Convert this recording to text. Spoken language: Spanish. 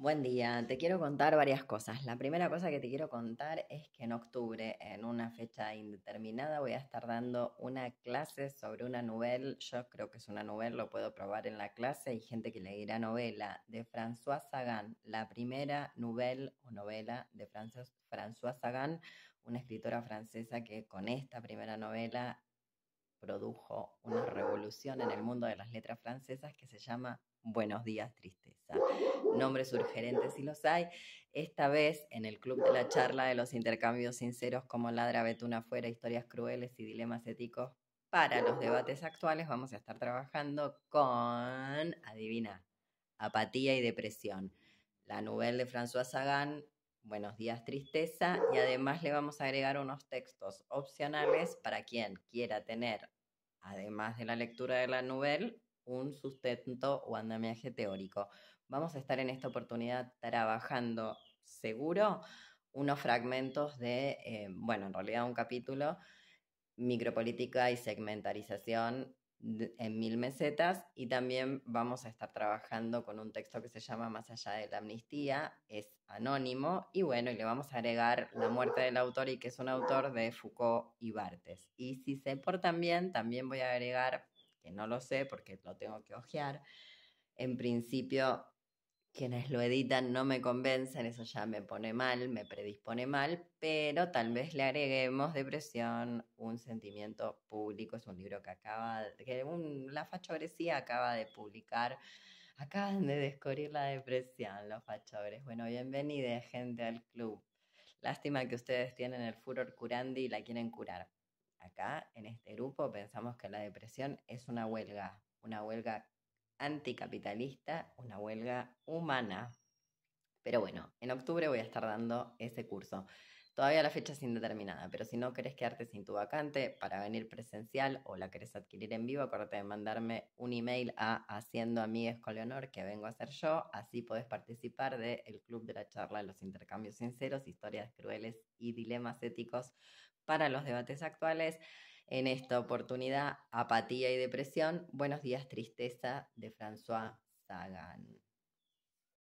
Buen día, te quiero contar varias cosas. La primera cosa que te quiero contar es que en octubre, en una fecha indeterminada, voy a estar dando una clase sobre una novela, yo creo que es una novela, lo puedo probar en la clase, hay gente que le novela, de François Sagan, la primera novela o novela de François Sagan, una escritora francesa que con esta primera novela produjo una revolución en el mundo de las letras francesas que se llama Buenos días, tristeza. Nombres sugerentes si los hay. Esta vez en el Club de la Charla de los Intercambios Sinceros como Ladra Betuna Fuera, Historias Crueles y Dilemas Éticos para los debates actuales vamos a estar trabajando con, adivina, apatía y depresión. La novela de François Sagan Buenos días, tristeza. Y además le vamos a agregar unos textos opcionales para quien quiera tener, además de la lectura de la novela, un sustento o andamiaje teórico. Vamos a estar en esta oportunidad trabajando seguro unos fragmentos de, eh, bueno, en realidad un capítulo, micropolítica y segmentarización en mil mesetas y también vamos a estar trabajando con un texto que se llama Más allá de la amnistía, es anónimo y bueno, y le vamos a agregar La muerte del autor y que es un autor de Foucault y Bartes. Y si se por bien, también voy a agregar, que no lo sé porque lo tengo que hojear, en principio quienes lo editan no me convencen, eso ya me pone mal, me predispone mal, pero tal vez le agreguemos depresión, un sentimiento público, es un libro que acaba, que un, la fachobresía acaba de publicar, acaban de descubrir la depresión, los fachobres. Bueno, bienvenida gente al club. Lástima que ustedes tienen el furor curandi y la quieren curar. Acá, en este grupo, pensamos que la depresión es una huelga, una huelga anticapitalista, una huelga humana. Pero bueno, en octubre voy a estar dando ese curso. Todavía la fecha es indeterminada, pero si no querés quedarte sin tu vacante para venir presencial o la querés adquirir en vivo, acuérdate de mandarme un email a Haciendo Amigues con Leonor, que vengo a hacer yo. Así podés participar de el Club de la Charla, de los intercambios sinceros, historias crueles y dilemas éticos para los debates actuales en esta oportunidad Apatía y Depresión, Buenos días Tristeza de François Sagan.